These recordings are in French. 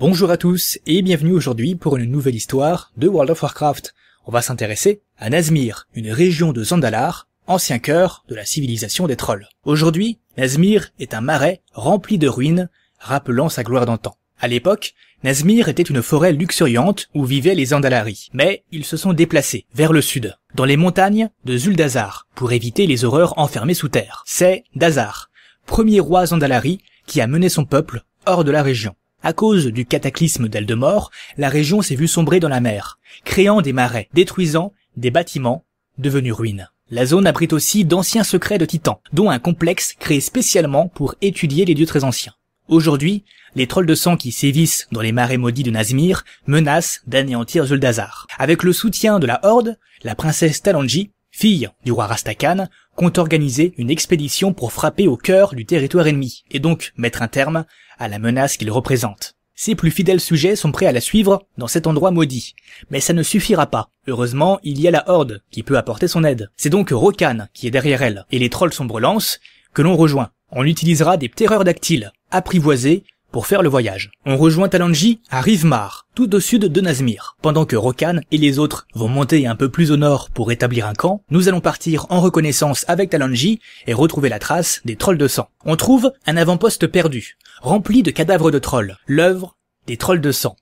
Bonjour à tous et bienvenue aujourd'hui pour une nouvelle histoire de World of Warcraft. On va s'intéresser à Nazmir, une région de Zandalar, ancien cœur de la civilisation des trolls. Aujourd'hui, Nazmir est un marais rempli de ruines, rappelant sa gloire d'antan. À l'époque, Nazmir était une forêt luxuriante où vivaient les Andalari, mais ils se sont déplacés vers le sud, dans les montagnes de Zuldazar, pour éviter les horreurs enfermées sous terre. C'est Dazar, premier roi Zandalari qui a mené son peuple hors de la région. À cause du cataclysme d'Eldemort, la région s'est vue sombrer dans la mer, créant des marais, détruisant des bâtiments devenus ruines. La zone abrite aussi d'anciens secrets de titans, dont un complexe créé spécialement pour étudier les dieux très anciens. Aujourd'hui, les trolls de sang qui sévissent dans les marais maudits de Nazmir menacent d'anéantir Zuldazar. Avec le soutien de la Horde, la princesse Talanji, fille du roi Rastakhan, compte organiser une expédition pour frapper au cœur du territoire ennemi, et donc mettre un terme à la menace qu'il représente. Ses plus fidèles sujets sont prêts à la suivre dans cet endroit maudit. Mais ça ne suffira pas. Heureusement, il y a la Horde qui peut apporter son aide. C'est donc Rokan qui est derrière elle, et les trolls sombre que l'on rejoint. On utilisera des terreurs dactyles, apprivoisées pour faire le voyage. On rejoint Talanji à Rivmar, tout au sud de Nazmir. Pendant que Rokan et les autres vont monter un peu plus au nord pour établir un camp, nous allons partir en reconnaissance avec Talanji et retrouver la trace des trolls de sang. On trouve un avant-poste perdu, rempli de cadavres de trolls, l'œuvre des trolls de sang.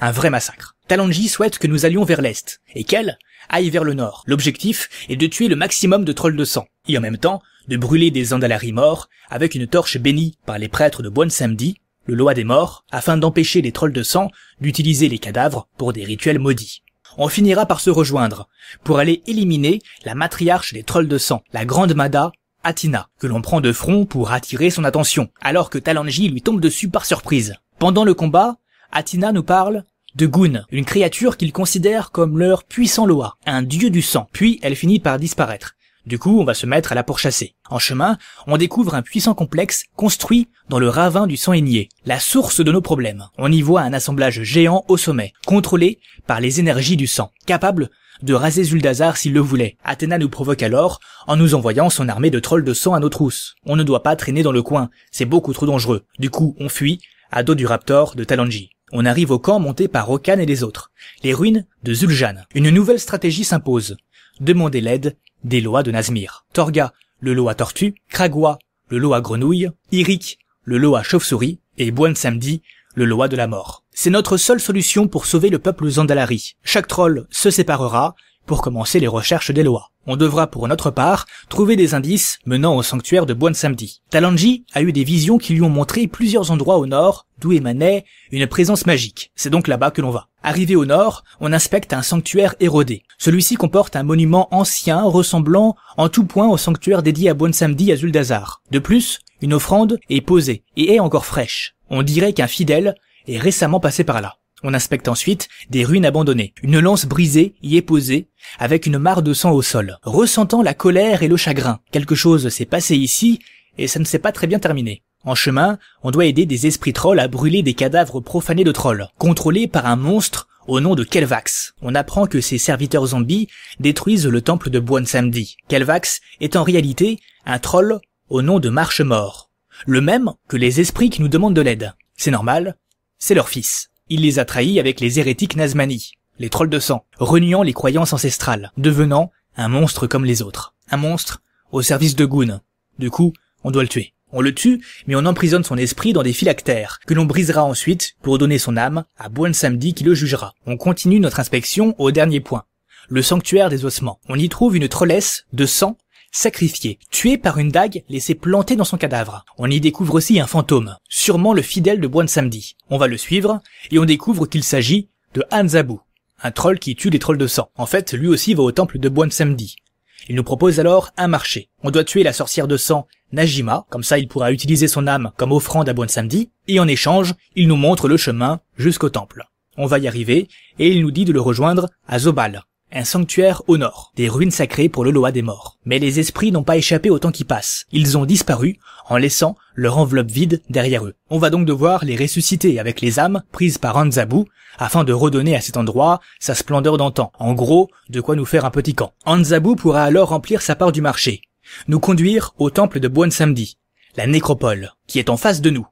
Un vrai massacre. Talanji souhaite que nous allions vers l'est, et qu'elle aille vers le nord. L'objectif est de tuer le maximum de trolls de sang, et en même temps, de brûler des Andalari morts avec une torche bénie par les prêtres de Buon Samedi le loi des morts, afin d'empêcher les trolls de sang d'utiliser les cadavres pour des rituels maudits. On finira par se rejoindre, pour aller éliminer la matriarche des trolls de sang, la grande Mada, Atina. que l'on prend de front pour attirer son attention, alors que Talanji lui tombe dessus par surprise. Pendant le combat, Atina nous parle de Goon, une créature qu'ils considèrent comme leur puissant loi, un dieu du sang, puis elle finit par disparaître. Du coup, on va se mettre à la pourchasser. En chemin, on découvre un puissant complexe construit dans le ravin du sang aigné, la source de nos problèmes. On y voit un assemblage géant au sommet, contrôlé par les énergies du sang, capable de raser Zuldazar s'il le voulait. Athéna nous provoque alors en nous envoyant son armée de trolls de sang à nos trousses. On ne doit pas traîner dans le coin, c'est beaucoup trop dangereux. Du coup, on fuit, à dos du raptor de Talanji. On arrive au camp monté par Rokan et les autres, les ruines de Zul'jan. Une nouvelle stratégie s'impose. Demander l'aide des lois de Nazmir, Torga, le lot à tortue, Kragwa, le lot à grenouille, Irik, le lot à chauve-souris, et Buensamdi, Samedi, le loi de la mort. C'est notre seule solution pour sauver le peuple Zandalari. Chaque troll se séparera, pour commencer les recherches des lois. On devra pour notre part trouver des indices menant au sanctuaire de Buon Samedi. Talanji a eu des visions qui lui ont montré plusieurs endroits au nord d'où émanait une présence magique. C'est donc là-bas que l'on va. Arrivé au nord, on inspecte un sanctuaire érodé. Celui-ci comporte un monument ancien ressemblant en tout point au sanctuaire dédié à Buon Samedi à Zuldazar. De plus, une offrande est posée et est encore fraîche. On dirait qu'un fidèle est récemment passé par là. On inspecte ensuite des ruines abandonnées. Une lance brisée y est posée, avec une mare de sang au sol. Ressentant la colère et le chagrin, quelque chose s'est passé ici, et ça ne s'est pas très bien terminé. En chemin, on doit aider des esprits trolls à brûler des cadavres profanés de trolls, contrôlés par un monstre au nom de Kelvax. On apprend que ses serviteurs zombies détruisent le temple de Buon Samedi. Kelvax est en réalité un troll au nom de Marche-Mort. Le même que les esprits qui nous demandent de l'aide. C'est normal, c'est leur fils. Il les a trahis avec les hérétiques Nasmani, les trolls de sang, reniant les croyances ancestrales, devenant un monstre comme les autres. Un monstre au service de Goon. Du coup, on doit le tuer. On le tue, mais on emprisonne son esprit dans des phylactères, que l'on brisera ensuite pour donner son âme à Buen Samedi qui le jugera. On continue notre inspection au dernier point. Le sanctuaire des ossements. On y trouve une trollesse de sang sacrifié, tué par une dague laissée planter dans son cadavre. On y découvre aussi un fantôme, sûrement le fidèle de Buon Samedi. On va le suivre, et on découvre qu'il s'agit de Hanzabu, un troll qui tue les trolls de sang. En fait, lui aussi va au temple de Buon Samedi. Il nous propose alors un marché. On doit tuer la sorcière de sang, Najima, comme ça il pourra utiliser son âme comme offrande à Buon Samedi, et en échange, il nous montre le chemin jusqu'au temple. On va y arriver, et il nous dit de le rejoindre à Zobal, un sanctuaire au nord, des ruines sacrées pour le Loa des morts. Mais les esprits n'ont pas échappé au temps qui passe. Ils ont disparu, en laissant leur enveloppe vide derrière eux. On va donc devoir les ressusciter avec les âmes prises par Anzabou afin de redonner à cet endroit sa splendeur d'antan. En gros, de quoi nous faire un petit camp. Anzabou pourra alors remplir sa part du marché. Nous conduire au temple de bonne Samedi, la nécropole, qui est en face de nous.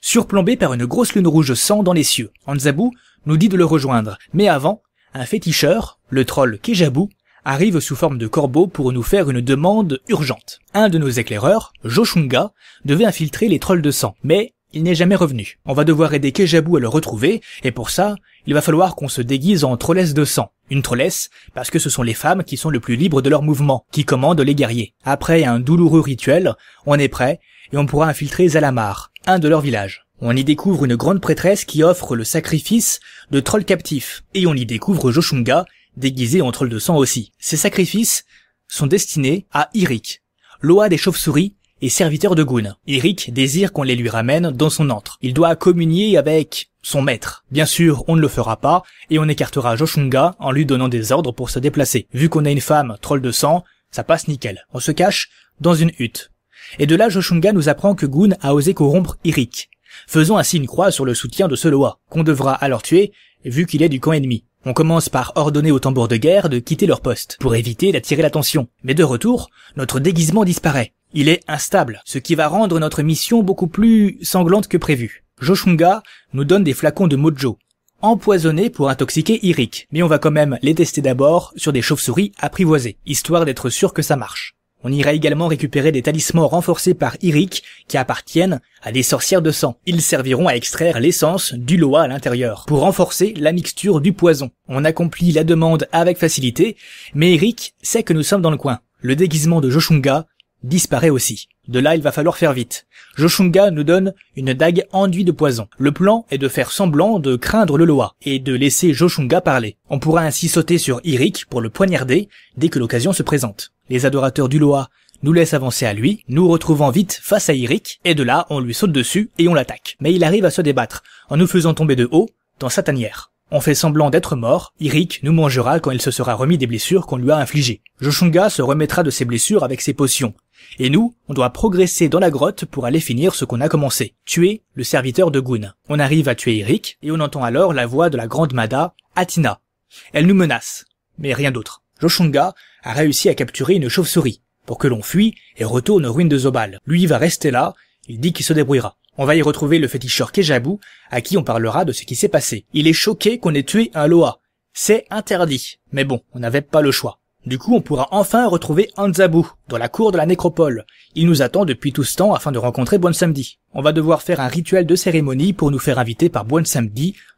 Surplombée par une grosse lune rouge sang dans les cieux, Anzabou nous dit de le rejoindre, mais avant, un féticheur, le troll Kijabou arrive sous forme de corbeau pour nous faire une demande urgente. Un de nos éclaireurs, Joshunga, devait infiltrer les trolls de sang, mais il n'est jamais revenu. On va devoir aider Kejabu à le retrouver, et pour ça, il va falloir qu'on se déguise en trollesse de sang. Une trollesse, parce que ce sont les femmes qui sont le plus libres de leur mouvement, qui commandent les guerriers. Après un douloureux rituel, on est prêt, et on pourra infiltrer Zalamar, un de leurs villages. On y découvre une grande prêtresse qui offre le sacrifice de trolls captifs, et on y découvre Joshunga, déguisé en troll de sang aussi. Ces sacrifices sont destinés à Irik, Loa des chauves-souris et serviteur de Goun. Irik désire qu'on les lui ramène dans son antre. Il doit communier avec son maître. Bien sûr, on ne le fera pas, et on écartera Joshunga en lui donnant des ordres pour se déplacer. Vu qu'on a une femme troll de sang, ça passe nickel. On se cache dans une hutte. Et de là, Joshunga nous apprend que Goun a osé corrompre Irik, faisant ainsi une croix sur le soutien de ce Loa, qu'on devra alors tuer, vu qu'il est du camp ennemi. On commence par ordonner aux tambours de guerre de quitter leur poste, pour éviter d'attirer l'attention. Mais de retour, notre déguisement disparaît. Il est instable, ce qui va rendre notre mission beaucoup plus sanglante que prévu. Joshunga nous donne des flacons de mojo, empoisonnés pour intoxiquer Irik, mais on va quand même les tester d'abord sur des chauves-souris apprivoisées, histoire d'être sûr que ça marche. On ira également récupérer des talismans renforcés par Irik qui appartiennent à des sorcières de sang. Ils serviront à extraire l'essence du loa à l'intérieur pour renforcer la mixture du poison. On accomplit la demande avec facilité, mais Irik sait que nous sommes dans le coin. Le déguisement de Joshunga disparaît aussi. De là, il va falloir faire vite. Joshunga nous donne une dague enduite de poison. Le plan est de faire semblant de craindre le Loa et de laisser Joshunga parler. On pourra ainsi sauter sur Irik pour le poignarder dès que l'occasion se présente. Les adorateurs du Loa nous laissent avancer à lui, nous retrouvant vite face à Irik, et de là, on lui saute dessus et on l'attaque. Mais il arrive à se débattre, en nous faisant tomber de haut, dans sa tanière. On fait semblant d'être mort, Irik nous mangera quand il se sera remis des blessures qu'on lui a infligées. Joshunga se remettra de ses blessures avec ses potions. Et nous, on doit progresser dans la grotte pour aller finir ce qu'on a commencé, tuer le serviteur de Gun. On arrive à tuer Irik, et on entend alors la voix de la grande Mada, Atina. Elle nous menace, mais rien d'autre. Joshunga a réussi à capturer une chauve-souris, pour que l'on fuit et retourne aux ruines de Zobal. Lui va rester là, il dit qu'il se débrouillera. On va y retrouver le féticheur Kejabu, à qui on parlera de ce qui s'est passé. Il est choqué qu'on ait tué un Loa. C'est interdit. Mais bon, on n'avait pas le choix. Du coup, on pourra enfin retrouver Anzabu, dans la cour de la nécropole. Il nous attend depuis tout ce temps afin de rencontrer Bon On va devoir faire un rituel de cérémonie pour nous faire inviter par Bon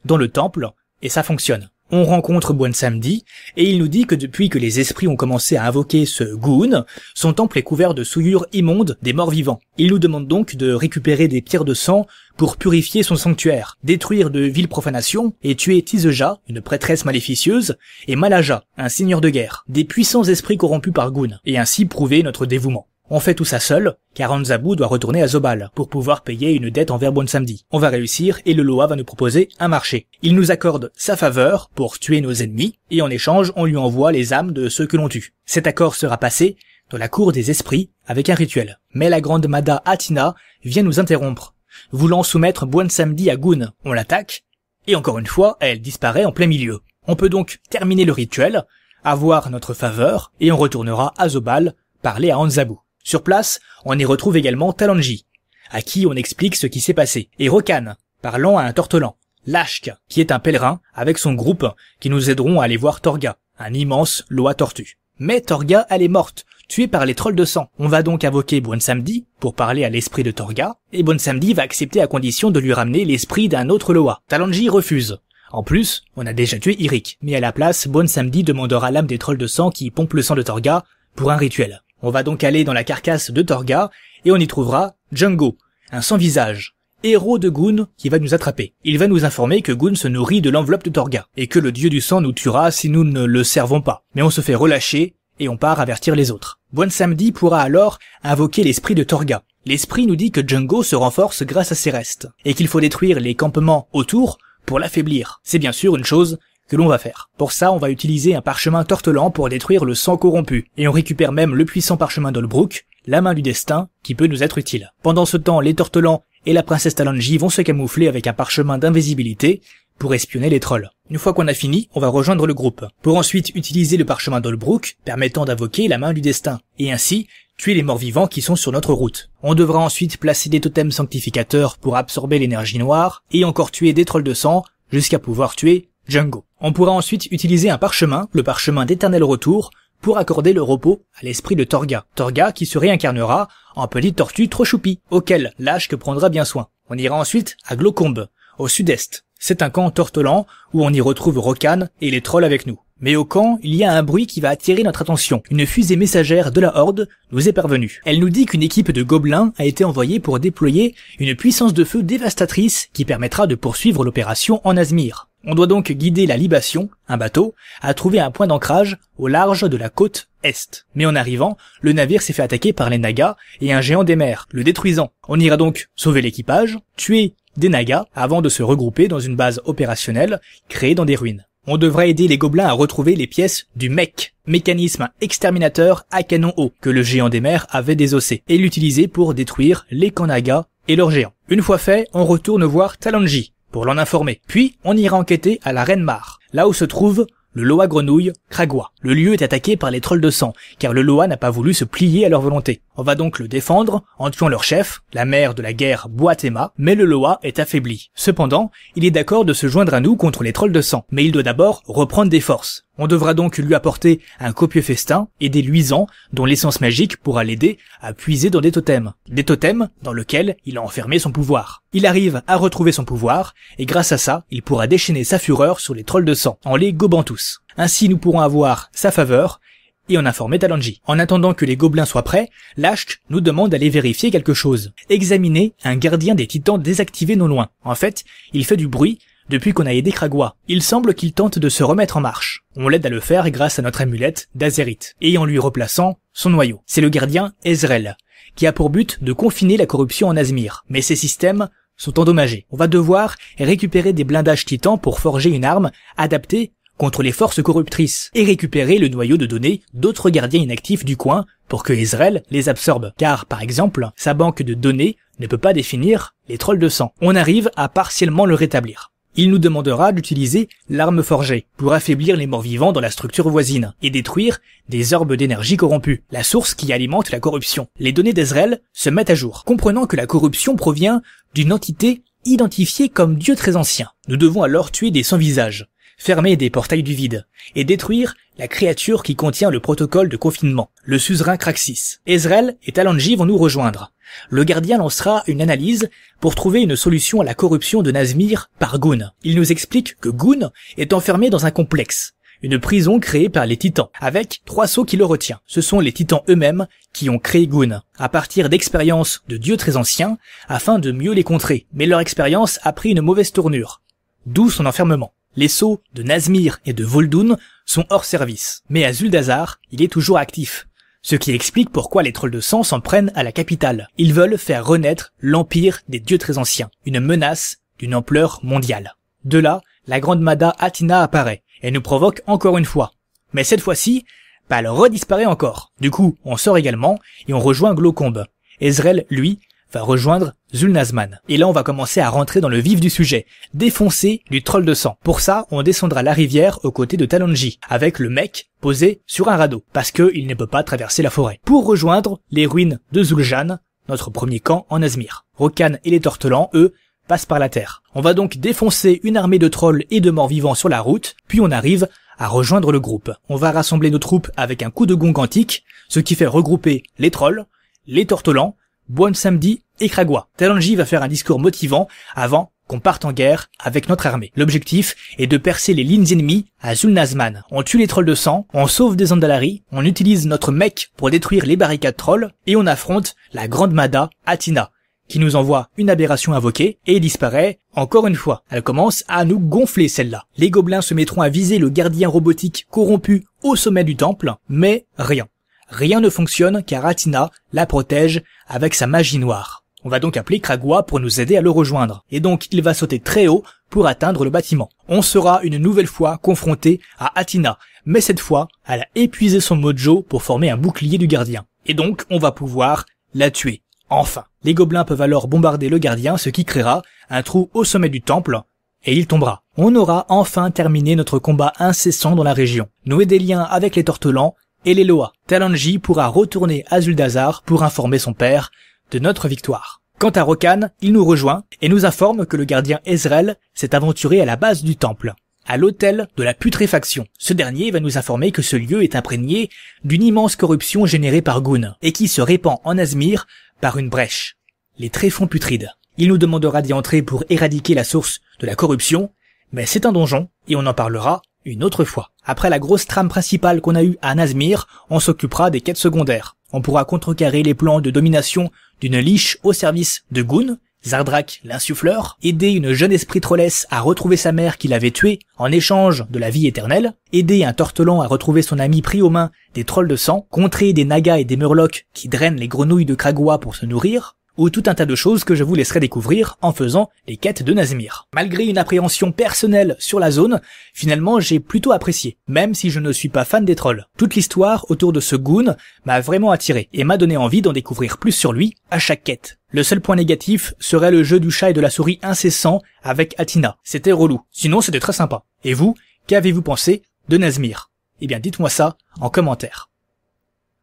dans le temple, et ça fonctionne on rencontre Buen Samedi, et il nous dit que depuis que les esprits ont commencé à invoquer ce Goon, son temple est couvert de souillures immondes des morts vivants. Il nous demande donc de récupérer des pierres de sang pour purifier son sanctuaire, détruire de villes profanations et tuer Tiseja, une prêtresse maléficieuse, et Malaja, un seigneur de guerre, des puissants esprits corrompus par Goon, et ainsi prouver notre dévouement. On fait tout ça seul, car Anzabu doit retourner à Zobal pour pouvoir payer une dette envers Bon Samedi. On va réussir et le Loa va nous proposer un marché. Il nous accorde sa faveur pour tuer nos ennemis et en échange on lui envoie les âmes de ceux que l'on tue. Cet accord sera passé dans la cour des esprits avec un rituel. Mais la grande Mada Atina vient nous interrompre, voulant soumettre Bon Samedi à Goon. On l'attaque et encore une fois elle disparaît en plein milieu. On peut donc terminer le rituel, avoir notre faveur et on retournera à Zobal parler à Anzabu. Sur place, on y retrouve également Talanji, à qui on explique ce qui s'est passé, et Rokan, parlant à un tortelan, Lashk, qui est un pèlerin, avec son groupe, qui nous aideront à aller voir Torga, un immense loa tortue. Mais Torga, elle est morte, tuée par les trolls de sang. On va donc invoquer Bon Samedi pour parler à l'esprit de Torga, et Bon Samedi va accepter à condition de lui ramener l'esprit d'un autre Loa. Talanji refuse. En plus, on a déjà tué Irik, mais à la place, Bon Samedi demandera l'âme des trolls de sang qui pompent le sang de Torga pour un rituel. On va donc aller dans la carcasse de Torga et on y trouvera Django, un sans-visage, héros de Goon qui va nous attraper. Il va nous informer que Goon se nourrit de l'enveloppe de Torga et que le dieu du sang nous tuera si nous ne le servons pas. Mais on se fait relâcher et on part avertir les autres. Buon Samedi pourra alors invoquer l'esprit de Torga. L'esprit nous dit que Django se renforce grâce à ses restes et qu'il faut détruire les campements autour pour l'affaiblir. C'est bien sûr une chose que l'on va faire. Pour ça, on va utiliser un parchemin tortelant pour détruire le sang corrompu, et on récupère même le puissant parchemin d'Holbrook, la main du destin, qui peut nous être utile. Pendant ce temps, les tortelants et la princesse Talanji vont se camoufler avec un parchemin d'invisibilité pour espionner les trolls. Une fois qu'on a fini, on va rejoindre le groupe, pour ensuite utiliser le parchemin d'Holbrook permettant d'invoquer la main du destin, et ainsi tuer les morts-vivants qui sont sur notre route. On devra ensuite placer des totems sanctificateurs pour absorber l'énergie noire, et encore tuer des trolls de sang, jusqu'à pouvoir tuer Django. On pourra ensuite utiliser un parchemin, le parchemin d'éternel retour, pour accorder le repos à l'esprit de Torga. Torga qui se réincarnera en petite tortue trop choupie, auquel l'âge que prendra bien soin. On ira ensuite à Glocombe, au sud-est. C'est un camp tortolan où on y retrouve Rokan et les trolls avec nous. Mais au camp, il y a un bruit qui va attirer notre attention. Une fusée messagère de la Horde nous est parvenue. Elle nous dit qu'une équipe de gobelins a été envoyée pour déployer une puissance de feu dévastatrice qui permettra de poursuivre l'opération en Azmir. On doit donc guider la Libation, un bateau, à trouver un point d'ancrage au large de la côte est. Mais en arrivant, le navire s'est fait attaquer par les Nagas et un géant des mers, le détruisant. On ira donc sauver l'équipage, tuer des Nagas avant de se regrouper dans une base opérationnelle créée dans des ruines. On devra aider les gobelins à retrouver les pièces du mec, mécanisme exterminateur à canon haut, que le géant des mers avait désossé, et l'utiliser pour détruire les Kanaga et leurs géants. Une fois fait, on retourne voir Talanji, pour l'en informer. Puis, on ira enquêter à la Reine-Mare, là où se trouve le Loa Grenouille, Kragwa. Le lieu est attaqué par les trolls de sang, car le Loa n'a pas voulu se plier à leur volonté. On va donc le défendre en tuant leur chef, la mère de la guerre Boatema, mais le Loa est affaibli. Cependant, il est d'accord de se joindre à nous contre les trolls de sang, mais il doit d'abord reprendre des forces. On devra donc lui apporter un copieux festin et des luisants dont l'essence magique pourra l'aider à puiser dans des totems. Des totems dans lesquels il a enfermé son pouvoir. Il arrive à retrouver son pouvoir et grâce à ça, il pourra déchaîner sa fureur sur les trolls de sang en les gobant tous. Ainsi nous pourrons avoir sa faveur et en informer Talanji. En attendant que les gobelins soient prêts, Lashk nous demande d'aller vérifier quelque chose. Examiner un gardien des titans désactivé non loin. En fait, il fait du bruit depuis qu'on a aidé Kragwa, il semble qu'il tente de se remettre en marche. On l'aide à le faire grâce à notre amulette d'Azérite, et en lui replaçant son noyau. C'est le gardien Ezrel, qui a pour but de confiner la corruption en Azmir. Mais ces systèmes sont endommagés. On va devoir récupérer des blindages titans pour forger une arme adaptée contre les forces corruptrices et récupérer le noyau de données d'autres gardiens inactifs du coin pour que Israël les absorbe. Car, par exemple, sa banque de données ne peut pas définir les trolls de sang. On arrive à partiellement le rétablir. Il nous demandera d'utiliser l'arme forgée pour affaiblir les morts-vivants dans la structure voisine et détruire des orbes d'énergie corrompues, la source qui alimente la corruption. Les données d'Ezraël se mettent à jour, comprenant que la corruption provient d'une entité identifiée comme Dieu très ancien. Nous devons alors tuer des sans-visages, fermer des portails du vide, et détruire la créature qui contient le protocole de confinement, le suzerain Craxis. Ezrel et Talanji vont nous rejoindre. Le gardien lancera une analyse pour trouver une solution à la corruption de Nazmir par Goon. Il nous explique que Goon est enfermé dans un complexe, une prison créée par les titans, avec trois sceaux qui le retient. Ce sont les titans eux-mêmes qui ont créé Goon, à partir d'expériences de dieux très anciens, afin de mieux les contrer. Mais leur expérience a pris une mauvaise tournure, d'où son enfermement. Les sceaux de Nazmir et de Voldoun sont hors service, mais à Zuldazar, il est toujours actif. Ce qui explique pourquoi les trolls de sang s'en prennent à la capitale. Ils veulent faire renaître l'empire des dieux très anciens, une menace d'une ampleur mondiale. De là, la grande Mada Atina apparaît et nous provoque encore une fois. Mais cette fois-ci, bah, elle redisparaît encore. Du coup, on sort également et on rejoint Glocombe. Ezrel, lui, va rejoindre Zulnazman. Et là, on va commencer à rentrer dans le vif du sujet, défoncer du troll de sang. Pour ça, on descendra la rivière aux côtés de Talonji, avec le mec posé sur un radeau, parce qu'il ne peut pas traverser la forêt, pour rejoindre les ruines de Zuljan, notre premier camp en Azmir. Rokan et les Tortelans, eux, passent par la terre. On va donc défoncer une armée de trolls et de morts vivants sur la route, puis on arrive à rejoindre le groupe. On va rassembler nos troupes avec un coup de gong antique, ce qui fait regrouper les trolls, les tortelans, Buon Samedi et Kragua, Talanji va faire un discours motivant avant qu'on parte en guerre avec notre armée. L'objectif est de percer les lignes ennemies à Zulnazman. On tue les trolls de sang, on sauve des Andalari, on utilise notre mec pour détruire les barricades trolls et on affronte la grande Mada Atina qui nous envoie une aberration invoquée et disparaît encore une fois. Elle commence à nous gonfler celle-là. Les gobelins se mettront à viser le gardien robotique corrompu au sommet du temple, mais rien. Rien ne fonctionne car Atina la protège avec sa magie noire. On va donc appeler Kragua pour nous aider à le rejoindre, et donc il va sauter très haut pour atteindre le bâtiment. On sera une nouvelle fois confronté à Atina. mais cette fois, elle a épuisé son mojo pour former un bouclier du gardien. Et donc, on va pouvoir la tuer. Enfin. Les gobelins peuvent alors bombarder le gardien, ce qui créera un trou au sommet du temple, et il tombera. On aura enfin terminé notre combat incessant dans la région, nouer des liens avec les Tortelans et les Loa. Talanji pourra retourner à Zuldazar pour informer son père de notre victoire. Quant à Rokan, il nous rejoint et nous informe que le gardien Ezrel s'est aventuré à la base du temple, à l'hôtel de la putréfaction. Ce dernier va nous informer que ce lieu est imprégné d'une immense corruption générée par Goon et qui se répand en Azmir par une brèche, les tréfonds putrides. Il nous demandera d'y entrer pour éradiquer la source de la corruption, mais c'est un donjon et on en parlera une autre fois. Après la grosse trame principale qu'on a eue à Nazmir, on s'occupera des quêtes secondaires on pourra contrecarrer les plans de domination d'une liche au service de Goon, Zardrak l'insuffleur, aider une jeune esprit trollesse à retrouver sa mère qui l'avait tuée en échange de la vie éternelle, aider un tortelan à retrouver son ami pris aux mains des trolls de sang, contrer des nagas et des murlocs qui drainent les grenouilles de Kragua pour se nourrir, ou tout un tas de choses que je vous laisserai découvrir en faisant les quêtes de Nazmir. Malgré une appréhension personnelle sur la zone, finalement j'ai plutôt apprécié, même si je ne suis pas fan des trolls. Toute l'histoire autour de ce goon m'a vraiment attiré et m'a donné envie d'en découvrir plus sur lui à chaque quête. Le seul point négatif serait le jeu du chat et de la souris incessant avec Atina. C'était relou. Sinon c'était très sympa. Et vous, qu'avez-vous pensé de Nazmir Eh bien dites-moi ça en commentaire.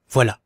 Voilà.